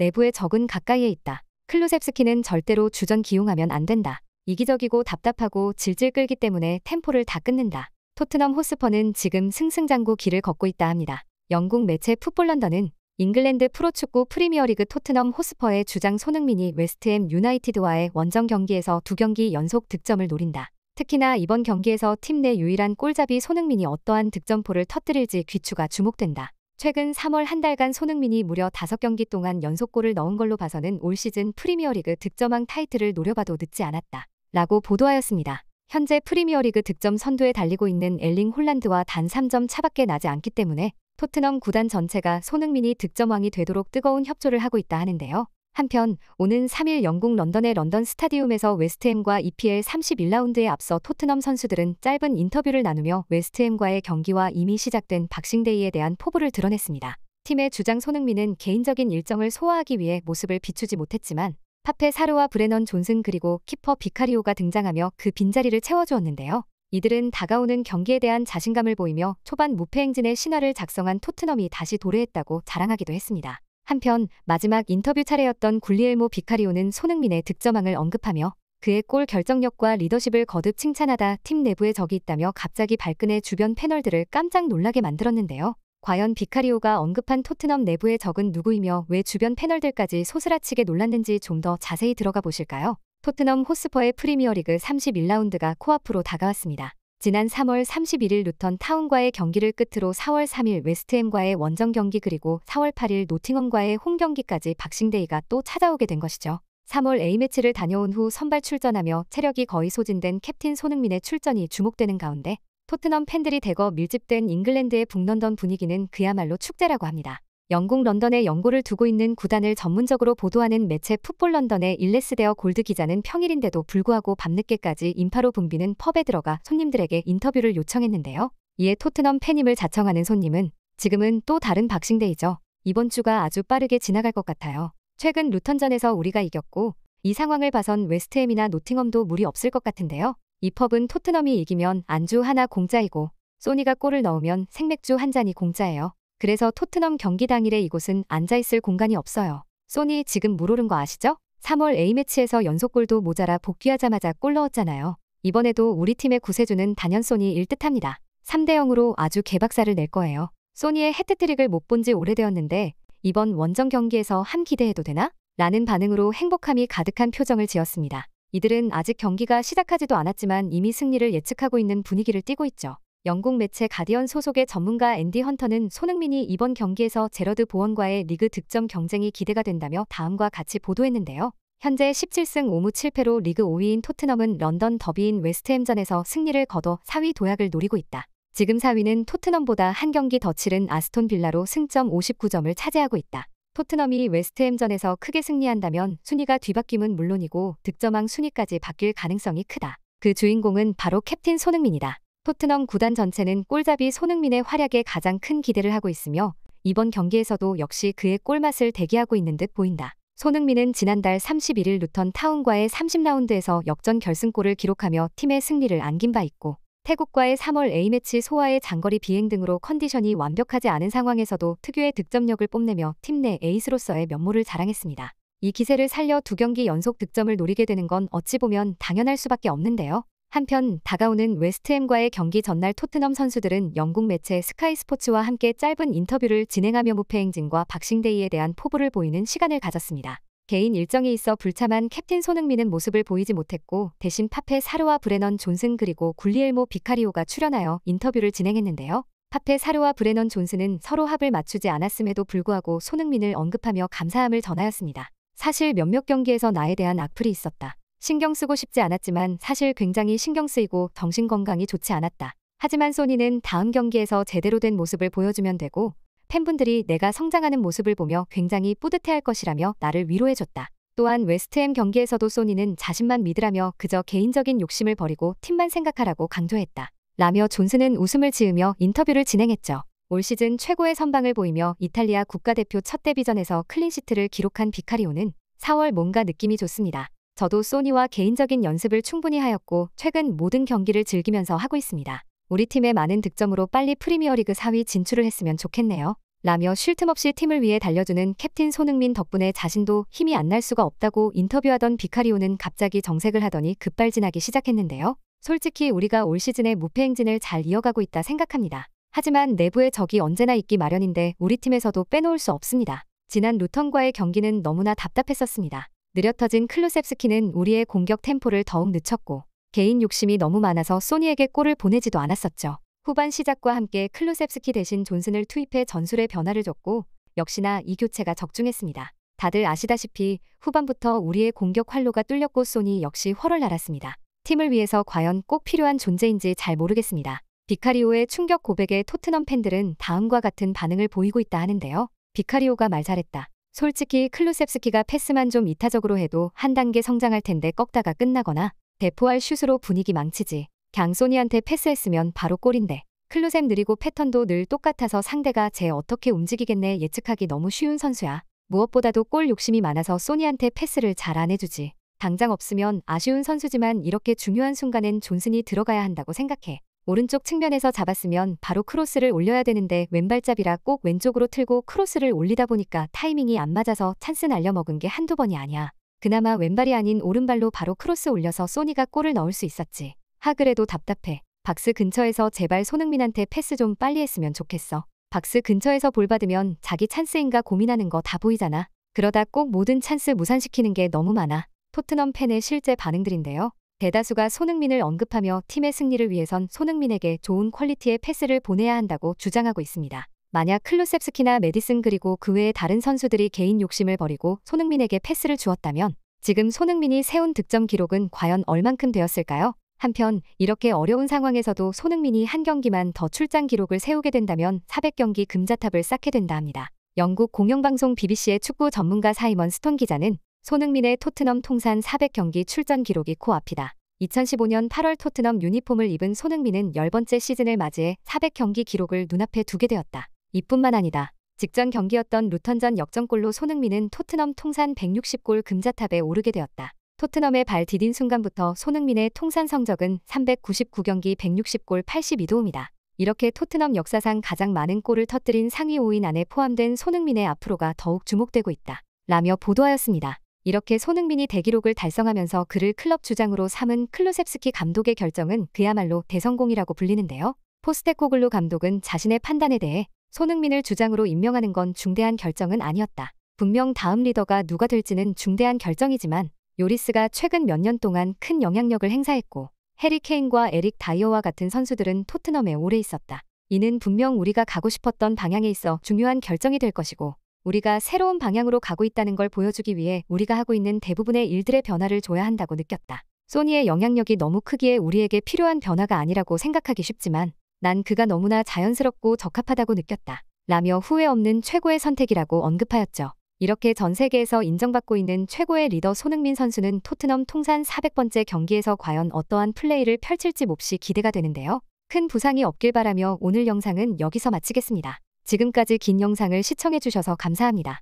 내부의 적은 가까이에 있다. 클루셉스키는 절대로 주전 기용하면 안 된다. 이기적이고 답답하고 질질 끌기 때문에 템포를 다 끊는다. 토트넘 호스퍼는 지금 승승장구 길을 걷고 있다 합니다. 영국 매체 풋볼 런던은 잉글랜드 프로축구 프리미어리그 토트넘 호스퍼의 주장 손흥민이 웨스트햄 유나이티드와의 원정 경기에서 두 경기 연속 득점을 노린다. 특히나 이번 경기에서 팀 내 유일한 골잡이 손흥민이 어떠한 득점포를 터뜨릴지 귀추가 주목된다. 최근 3월 한 달간 손흥민이 무려 5경기 동안 연속골을 넣은 걸로 봐서는 올 시즌 프리미어리그 득점왕 타이틀을 노려봐도 늦지 않았다. 라고 보도하였습니다. 현재 프리미어리그 득점 선두에 달리고 있는 엘링 홀란드와 단 3점 차밖에 나지 않기 때문에 토트넘 구단 전체가 손흥민이 득점왕이 되도록 뜨거운 협조를 하고 있다 하는데요. 한편 오는 3일 영국 런던의 런던 스타디움에서 웨스트햄과 EPL 31라운드에 앞서 토트넘 선수들은 짧은 인터뷰를 나누며 웨스트햄과의 경기와 이미 시작된 박싱데이에 대한 포부를 드러냈습니다. 팀의 주장 손흥민은 개인적인 일정을 소화하기 위해 모습을 비추지 못했지만 파페 사르와 브레넌 존슨 그리고 키퍼 비카리오가 등장하며 그 빈자리를 채워주었는데요. 이들은 다가오는 경기에 대한 자신감을 보이며 초반 무패 행진의 신화를 작성한 토트넘이 다시 도래했다고 자랑하기도 했습니다. 한편 마지막 인터뷰 차례였던 굴리엘모 비카리오는 손흥민의 득점왕을 언급하며 그의 골 결정력과 리더십을 거듭 칭찬하다 팀 내부에 적이 있다며 갑자기 발끈해 주변 패널들을 깜짝 놀라게 만들었는데요. 과연 비카리오가 언급한 토트넘 내부의 적은 누구이며 왜 주변 패널들까지 소스라치게 놀랐는지 좀 더 자세히 들어가 보실까요? 토트넘 호스퍼의 프리미어리그 31라운드가 코앞으로 다가왔습니다. 지난 3월 31일 루턴 타운과의 경기를 끝으로 4월 3일 웨스트햄과의 원정 경기 그리고 4월 8일 노팅엄과의 홈 경기까지 박싱데이가 또 찾아오게 된 것이죠. 3월 A매치를 다녀온 후 선발 출전하며 체력이 거의 소진된 캡틴 손흥민의 출전이 주목되는 가운데 토트넘 팬들이 대거 밀집된 잉글랜드의 북런던 분위기는 그야말로 축제라고 합니다. 영국 런던에 연고를 두고 있는 구단을 전문적으로 보도하는 매체 풋볼 런던의 일레스데어 골드 기자는 평일인데도 불구하고 밤늦게까지 인파로 붐비는 펍에 들어가 손님들에게 인터뷰를 요청했는데요. 이에 토트넘 팬임을 자청하는 손님은 지금은 또 다른 박싱데이죠. 이번 주가 아주 빠르게 지나갈 것 같아요. 최근 루턴전에서 우리가 이겼고 이 상황을 봐선 웨스트햄이나 노팅엄도 무리 없을 것 같은데요. 이 펍은 토트넘이 이기면 안주 하나 공짜이고 소니가 골을 넣으면 생맥주 한 잔이 공짜예요. 그래서 토트넘 경기 당일에 이곳은 앉아있을 공간이 없어요. 소니 지금 물오른 거 아시죠? 3월 A매치에서 연속골도 모자라 복귀하자마자 골 넣었잖아요. 이번에도 우리 팀의 구세주는 단연 소니 일 듯합니다. 3대 0으로 아주 개박살을 낼 거예요. 소니의 해트트릭을 못 본 지 오래되었는데 이번 원정 경기에서 함 기대해도 되나? 라는 반응으로 행복함이 가득한 표정을 지었습니다. 이들은 아직 경기가 시작하지도 않았지만 이미 승리를 예측하고 있는 분위기를 띠고 있죠. 영국 매체 가디언 소속의 전문가 앤디 헌터는 손흥민이 이번 경기에서 제러드 보원과의 리그 득점 경쟁이 기대가 된다며 다음과 같이 보도했는데요. 현재 17승 5무 7패로 리그 5위인 토트넘은 런던 더비인 웨스트햄전에서 승리를 거둬 4위 도약을 노리고 있다. 지금 4위는 토트넘보다 한 경기 더 치른 아스톤 빌라로 승점 59점을 차지하고 있다. 토트넘이 웨스트햄전에서 크게 승리한다면 순위가 뒤바뀜은 물론이고 득점왕 순위까지 바뀔 가능성이 크다. 그 주인공은 바로 캡틴 손흥민이다. 토트넘 구단 전체는 골잡이 손흥민의 활약에 가장 큰 기대를 하고 있으며 이번 경기에서도 역시 그의 골맛을 대기하고 있는 듯 보인다. 손흥민은 지난달 31일 루턴 타운과의 30라운드에서 역전 결승골을 기록하며 팀의 승리를 안긴 바 있고 태국과의 3월 A매치 소화의 장거리 비행 등으로 컨디션이 완벽하지 않은 상황에서도 특유의 득점력을 뽐내며 팀 내 에이스로서의 면모를 자랑했습니다. 이 기세를 살려 두 경기 연속 득점을 노리게 되는 건 어찌 보면 당연할 수밖에 없는데요. 한편 다가오는 웨스트햄과의 경기 전날 토트넘 선수들은 영국 매체 스카이 스포츠와 함께 짧은 인터뷰를 진행하며 무패 행진과 박싱데이에 대한 포부를 보이는 시간을 가졌습니다. 개인 일정에 있어 불참한 캡틴 손흥민은 모습을 보이지 못했고 대신 파페 사르와 브레넌 존슨 그리고 굴리엘모 비카리오가 출연하여 인터뷰를 진행했는데요. 파페 사르와 브레넌 존슨은 서로 합을 맞추지 않았음에도 불구하고 손흥민을 언급하며 감사함을 전하였습니다. 사실 몇몇 경기에서 나에 대한 악플이 있었다. 신경 쓰고 싶지 않았지만 사실 굉장히 신경 쓰이고 정신 건강이 좋지 않았다. 하지만 소니는 다음 경기에서 제대로 된 모습을 보여주면 되고 팬분들이 내가 성장하는 모습을 보며 굉장히 뿌듯해할 것이라며 나를 위로해줬다. 또한 웨스트햄 경기에서도 소니는 자신만 믿으라며 그저 개인적인 욕심을 버리고 팀만 생각하라고 강조했다. 라며 존슨은 웃음을 지으며 인터뷰를 진행했죠. 올 시즌 최고의 선방을 보이며 이탈리아 국가대표 첫 데뷔전에서 클린시트를 기록한 비카리오는 4월 뭔가 느낌이 좋습니다. 저도 소니와 개인적인 연습을 충분히 하였고 최근 모든 경기를 즐기면서 하고 있습니다. 우리 팀의 많은 득점으로 빨리 프리미어리그 4위 진출을 했으면 좋겠네요. 라며 쉴 틈 없이 팀을 위해 달려주는 캡틴 손흥민 덕분에 자신도 힘이 안 날 수가 없다고 인터뷰하던 비카리오는 갑자기 정색을 하더니 급발진하기 시작했는데요. 솔직히 우리가 올시즌에 무패 행진을 잘 이어가고 있다 생각합니다. 하지만 내부의 적이 언제나 있기 마련인데 우리 팀에서도 빼놓을 수 없습니다. 지난 루턴과의 경기는 너무나 답답했었습니다. 느려터진 클루셉스키는 우리의 공격 템포를 더욱 늦췄고 개인 욕심이 너무 많아서 소니에게 골을 보내지도 않았었죠. 후반 시작과 함께 클루셉스키 대신 존슨을 투입해 전술의 변화를 줬고 역시나 이 교체가 적중했습니다. 다들 아시다시피 후반부터 우리의 공격 활로가 뚫렸고 소니 역시 활을 날았습니다. 팀을 위해서 과연 꼭 필요한 존재인지 잘 모르겠습니다. 비카리오의 충격 고백에 토트넘 팬들은 다음과 같은 반응을 보이고 있다 하는데요. 비카리오가 말 잘했다. 솔직히 클루셉스키가 패스만 좀 이타적으로 해도 한 단계 성장할 텐데 꺾다가 끝나거나 대포알 슛으로 분위기 망치지. 강소니한테 패스했으면 바로 골인데. 클루셉 느리고 패턴도 늘 똑같아서 상대가 쟤 어떻게 움직이겠네 예측하기 너무 쉬운 선수야. 무엇보다도 골 욕심이 많아서 소니한테 패스를 잘 안 해주지. 당장 없으면 아쉬운 선수지만 이렇게 중요한 순간엔 존슨이 들어가야 한다고 생각해. 오른쪽 측면에서 잡았으면 바로 크로스를 올려야 되는데 왼발잡이라 꼭 왼쪽으로 틀고 크로스를 올리다 보니까 타이밍이 안 맞아서 찬스 날려먹은 게 한두 번이 아니야. 그나마 왼발이 아닌 오른발로 바로 크로스 올려서 소니가 골을 넣을 수 있었지. 하 그래도 답답해. 박스 근처에서 제발 손흥민한테 패스 좀 빨리 했으면 좋겠어. 박스 근처에서 볼 받으면 자기 찬스인가 고민하는 거 다 보이잖아. 그러다 꼭 모든 찬스 무산시키는 게 너무 많아. 토트넘 팬의 실제 반응들인데요. 대다수가 손흥민을 언급하며 팀의 승리를 위해선 손흥민에게 좋은 퀄리티의 패스를 보내야 한다고 주장하고 있습니다. 만약 클루셉스키나 메디슨 그리고 그 외의 다른 선수들이 개인 욕심을 버리고 손흥민에게 패스를 주었다면 지금 손흥민이 세운 득점 기록은 과연 얼만큼 되었을까요? 한편 이렇게 어려운 상황에서도 손흥민이 한 경기만 더 출장 기록을 세우게 된다면 400경기 금자탑을 쌓게 된다 합니다. 영국 공영방송 BBC의 축구 전문가 사이먼 스톤 기자는 손흥민의 토트넘 통산 400경기 출전 기록이 코앞이다. 2015년 8월 토트넘 유니폼을 입은 손흥민은 10번째 시즌을 맞이해 400경기 기록을 눈앞에 두게 되었다. 이뿐만 아니다. 직전 경기였던 루턴전 역전골로 손흥민은 토트넘 통산 160골 금자탑에 오르게 되었다. 토트넘의 발 디딘 순간부터 손흥민의 통산 성적은 399경기 160골 82도움이다. 이렇게 토트넘 역사상 가장 많은 골을 터뜨린 상위 5인 안에 포함된 손흥민의 앞으로가 더욱 주목되고 있다. 라며 보도하였습니다. 이렇게 손흥민이 대기록을 달성하면서 그를 클럽 주장으로 삼은 클루셉스키 감독의 결정은 그야말로 대성공이라고 불리는데요. 포스테코글루 감독은 자신의 판단에 대해 손흥민을 주장으로 임명하는 건 중대한 결정은 아니었다. 분명 다음 리더가 누가 될지는 중대한 결정이지만 요리스가 최근 몇 년 동안 큰 영향력을 행사했고 해리 케인과 에릭 다이어와 같은 선수들은 토트넘에 오래 있었다. 이는 분명 우리가 가고 싶었던 방향에 있어 중요한 결정이 될 것이고 우리가 새로운 방향으로 가고 있다는 걸 보여주기 위해 우리가 하고 있는 대부분의 일들의 변화를 줘야 한다고 느꼈다. 소니의 영향력이 너무 크기에 우리에게 필요한 변화가 아니라고 생각하기 쉽지만 난 그가 너무나 자연스럽고 적합하다고 느꼈다. 라며 후회 없는 최고의 선택이라고 언급하였죠. 이렇게 전 세계에서 인정받고 있는 최고의 리더 손흥민 선수는 토트넘 통산 400번째 경기에서 과연 어떠한 플레이를 펼칠지 몹시 기대가 되는데요. 큰 부상이 없길 바라며 오늘 영상은 여기서 마치겠습니다. 지금까지 긴 영상을 시청해주셔서 감사합니다.